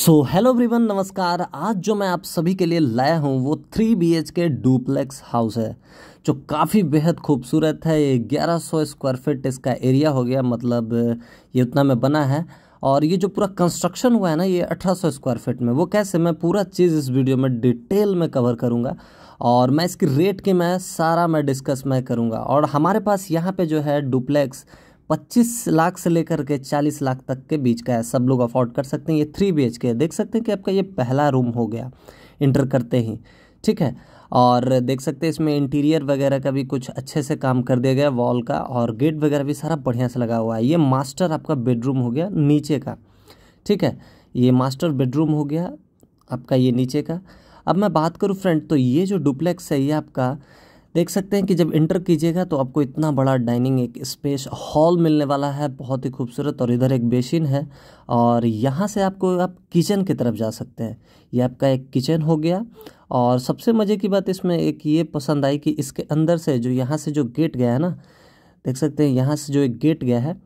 so hello everyone नमस्कार आज जो मैं आप सभी के लिए लाया हूँ वो three B H K duplex house है जो काफ़ी बेहद खूबसूरत है ये 1100 स्क्वायर फीट इसका एरिया हो गया मतलब ये उतना में बना है और ये जो पूरा कंस्ट्रक्शन हुआ है ना ये 1800 स्क्वायर फीट में वो कैसे मैं पूरा चीज़ इस वीडियो में डिटेल में कवर करूँगा और मैं इसकी रेट की मैं सारा मैं डिस्कस मैं करूँगा और हमारे पास यहाँ पर जो है डुप्लेक्स 25 लाख से लेकर के 40 लाख तक के बीच का है सब लोग अफोर्ड कर सकते हैं ये थ्री बी के देख सकते हैं कि आपका ये पहला रूम हो गया इंटर करते ही ठीक है और देख सकते हैं इसमें इंटीरियर वगैरह का भी कुछ अच्छे से काम कर दिया गया वॉल का और गेट वगैरह भी सारा बढ़िया से लगा हुआ है ये मास्टर आपका बेडरूम हो गया नीचे का ठीक है ये मास्टर बेडरूम हो गया आपका ये नीचे का अब मैं बात करूँ फ्रेंड तो ये जो डुप्लेक्स है ये आपका देख सकते हैं कि जब इंटर कीजिएगा तो आपको इतना बड़ा डाइनिंग एक स्पेस हॉल मिलने वाला है बहुत ही खूबसूरत और इधर एक बेसिन है और यहाँ से आपको आप किचन की तरफ जा सकते हैं ये आपका एक किचन हो गया और सबसे मज़े की बात इसमें एक ये पसंद आई कि इसके अंदर से जो यहाँ से जो गेट गया है ना देख सकते हैं यहाँ से जो एक गेट गया है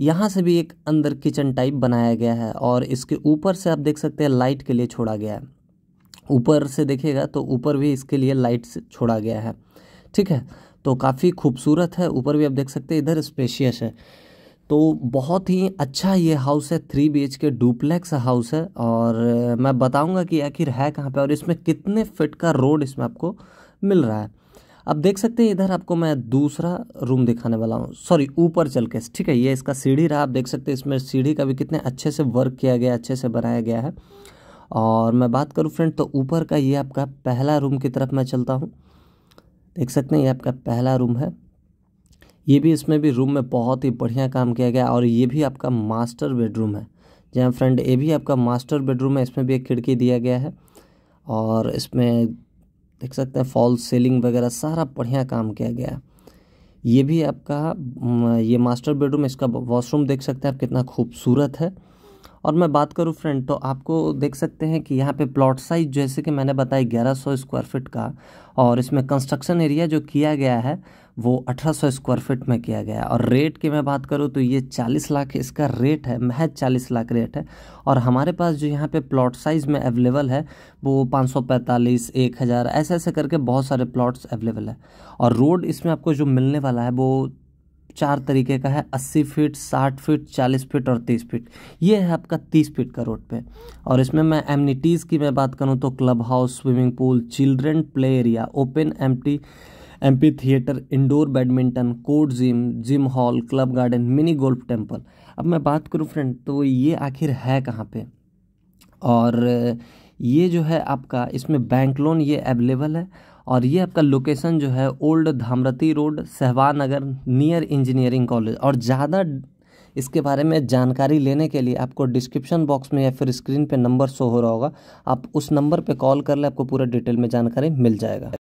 यहाँ से भी एक अंदर किचन टाइप बनाया गया है और इसके ऊपर से आप देख सकते हैं लाइट के लिए छोड़ा गया है ऊपर से देखेगा तो ऊपर भी इसके लिए लाइट्स छोड़ा गया है ठीक है तो काफ़ी खूबसूरत है ऊपर भी आप देख सकते हैं इधर स्पेशियस है तो बहुत ही अच्छा ये हाउस है three B K duplex house है और मैं बताऊंगा कि आखिर है कहाँ पे और इसमें कितने फिट का रोड इसमें आपको मिल रहा है अब देख सकते हैं इधर आपको मैं दूसरा रूम दिखाने वाला हूँ सॉरी ऊपर चल के ठीक है ये इसका सीढ़ी रहा आप देख सकते हैं इसमें सीढ़ी का भी कितने अच्छे से वर्क किया गया अच्छे से बनाया गया है और मैं बात करूँ फ्रेंड तो ऊपर का ये आपका पहला रूम की तरफ मैं चलता हूँ देख सकते हैं ये आपका पहला रूम है ये भी इसमें भी रूम में बहुत ही बढ़िया काम किया गया और ये भी आपका मास्टर बेडरूम है जहाँ फ्रेंड ये भी आपका मास्टर बेडरूम है इसमें भी एक खिड़की दिया गया है और इसमें देख सकते हैं फॉल सीलिंग वगैरह सारा बढ़िया काम किया गया है ये भी आपका ये मास्टर बेडरूम इसका वॉशरूम देख सकते हैं आप कितना खूबसूरत है और मैं बात करूँ फ्रेंड तो आपको देख सकते हैं कि यहाँ पे प्लॉट साइज जैसे कि मैंने बताया ग्यारह सौ स्क्वायर फिट का और इसमें कंस्ट्रक्शन एरिया जो किया गया है वो अठारह सौ स्क्वायर फीट में किया गया है और रेट की मैं बात करूँ तो ये चालीस लाख इसका रेट है महज चालीस लाख रेट है और हमारे पास जो यहाँ पे प्लॉट साइज़ में अवेलेबल है वो पाँच सौ पैंतालीस एक हज़ार ऐसे ऐसे करके बहुत सारे प्लॉट्स अवेलेबल है और रोड इसमें आपको जो मिलने वाला है वो चार तरीके का है अस्सी फीट साठ फीट चालीस फीट और तीस फीट ये है आपका तीस फीट का रोड पे और इसमें मैं एमनिटीज़ की मैं बात करूँ तो club house swimming pool children play area open am amphitheatre indoor badminton court gym gym hall club garden mini golf temple अब मैं बात करूँ फ्रेंड तो ये आखिर है कहाँ पे और ये जो है आपका इसमें बैंक लोन ये अवेलेबल है और ये आपका लोकेशन जो है old Dhamtari road Sahwan Nagar near engineering college और ज़्यादा इसके बारे में जानकारी लेने के लिए आपको डिस्क्रिप्शन बॉक्स में या फिर स्क्रीन पे नंबर शो हो रहा होगा आप उस नंबर पे कॉल कर ले आपको पूरा डिटेल में जानकारी मिल जाएगा